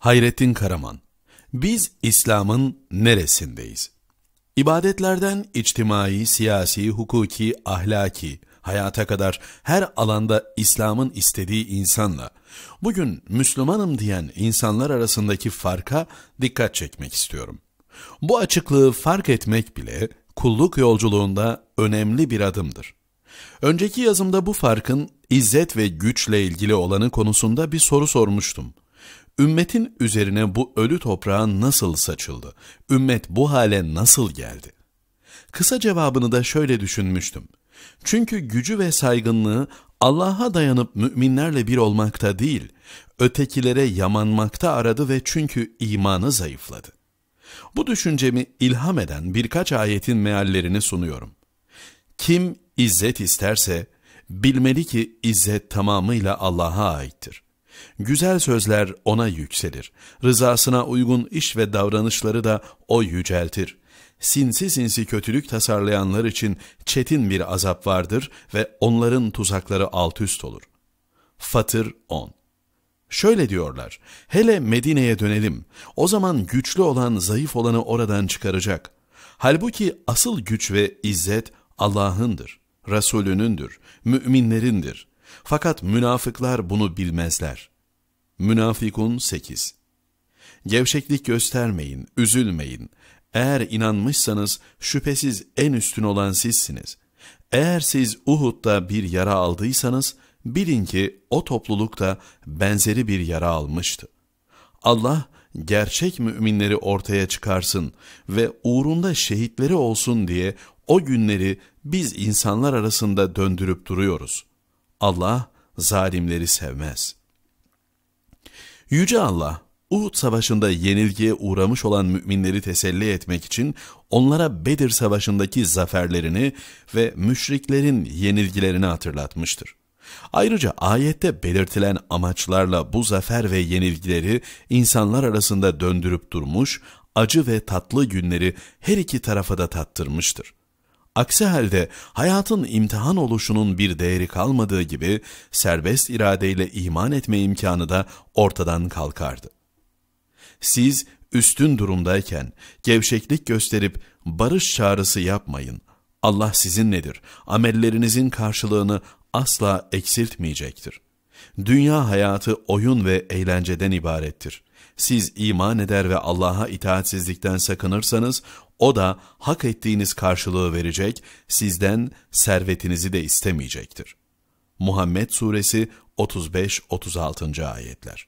Hayrettin Karaman Biz İslam'ın neresindeyiz? İbadetlerden içtimai, siyasi, hukuki, ahlaki, hayata kadar her alanda İslam'ın istediği insanla, bugün Müslümanım diyen insanlar arasındaki farka dikkat çekmek istiyorum. Bu açıklığı fark etmek bile kulluk yolculuğunda önemli bir adımdır. Önceki yazımda bu farkın izzet ve güçle ilgili olanı konusunda bir soru sormuştum. Ümmetin üzerine bu ölü toprağın nasıl saçıldı? Ümmet bu hale nasıl geldi? Kısa cevabını da şöyle düşünmüştüm. Çünkü gücü ve saygınlığı Allah'a dayanıp müminlerle bir olmakta değil, ötekilere yamanmakta aradı ve çünkü imanı zayıfladı. Bu düşüncemi ilham eden birkaç ayetin meallerini sunuyorum. Kim izzet isterse, bilmeli ki izzet tamamıyla Allah'a aittir.'' Güzel sözler ona yükselir. Rızasına uygun iş ve davranışları da o yüceltir. Sinsi sinsi kötülük tasarlayanlar için çetin bir azap vardır ve onların tuzakları alt üst olur. Fatır 10 Şöyle diyorlar, hele Medine'ye dönelim, o zaman güçlü olan zayıf olanı oradan çıkaracak. Halbuki asıl güç ve izzet Allah'ındır, Resulünündür, müminlerindir. Fakat münafıklar bunu bilmezler. Münafikun 8 Gevşeklik göstermeyin, üzülmeyin. Eğer inanmışsanız şüphesiz en üstün olan sizsiniz. Eğer siz Uhud'da bir yara aldıysanız, bilin ki o topluluk da benzeri bir yara almıştı. Allah, gerçek müminleri ortaya çıkarsın ve uğrunda şehitleri olsun diye o günleri biz insanlar arasında döndürüp duruyoruz.'' Allah zalimleri sevmez. Yüce Allah, Uhud Savaşı'nda yenilgiye uğramış olan müminleri teselli etmek için onlara Bedir Savaşı'ndaki zaferlerini ve müşriklerin yenilgilerini hatırlatmıştır. Ayrıca ayette belirtilen amaçlarla bu zafer ve yenilgileri insanlar arasında döndürüp durmuş, acı ve tatlı günleri her iki tarafa da tattırmıştır. Aksi halde hayatın imtihan oluşunun bir değeri kalmadığı gibi serbest iradeyle iman etme imkanı da ortadan kalkardı. Siz üstün durumdayken gevşeklik gösterip barış çağrısı yapmayın. Allah sizin nedir, Amellerinizin karşılığını asla eksiltmeyecektir. Dünya hayatı oyun ve eğlenceden ibarettir. Siz iman eder ve Allah'a itaatsizlikten sakınırsanız, o da hak ettiğiniz karşılığı verecek, sizden servetinizi de istemeyecektir. Muhammed Suresi 35-36. Ayetler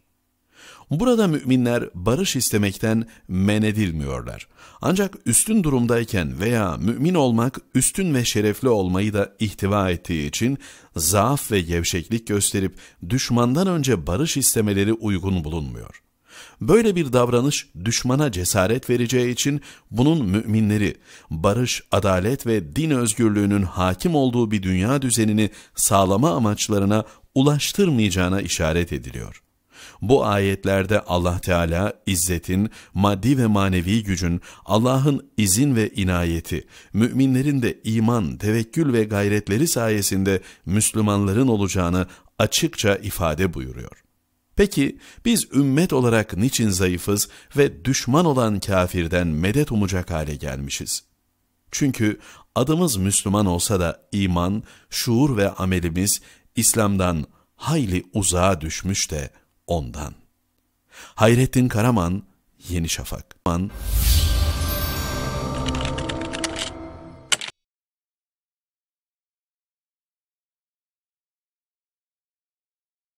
Burada müminler barış istemekten men edilmiyorlar. Ancak üstün durumdayken veya mümin olmak üstün ve şerefli olmayı da ihtiva ettiği için zaaf ve gevşeklik gösterip düşmandan önce barış istemeleri uygun bulunmuyor. Böyle bir davranış düşmana cesaret vereceği için bunun müminleri barış, adalet ve din özgürlüğünün hakim olduğu bir dünya düzenini sağlama amaçlarına ulaştırmayacağına işaret ediliyor. Bu ayetlerde Allah Teala izzetin, maddi ve manevi gücün, Allah'ın izin ve inayeti, müminlerin de iman, tevekkül ve gayretleri sayesinde Müslümanların olacağını açıkça ifade buyuruyor. Peki biz ümmet olarak niçin zayıfız ve düşman olan kafirden medet umacak hale gelmişiz? Çünkü adımız Müslüman olsa da iman, şuur ve amelimiz İslam'dan hayli uzağa düşmüş de ondan. Hayrettin Karaman, Yeni Şafak.